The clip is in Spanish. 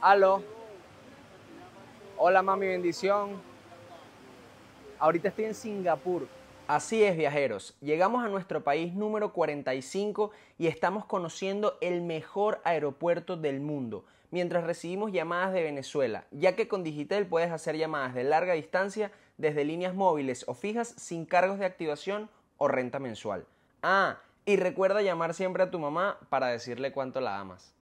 Aló. Hola, mami, bendición. Ahorita estoy en Singapur. Así es, viajeros. Llegamos a nuestro país número 45 y estamos conociendo el mejor aeropuerto del mundo, mientras recibimos llamadas de Venezuela, ya que con Digitel puedes hacer llamadas de larga distancia desde líneas móviles o fijas sin cargos de activación o renta mensual. Ah, y recuerda llamar siempre a tu mamá para decirle cuánto la amas.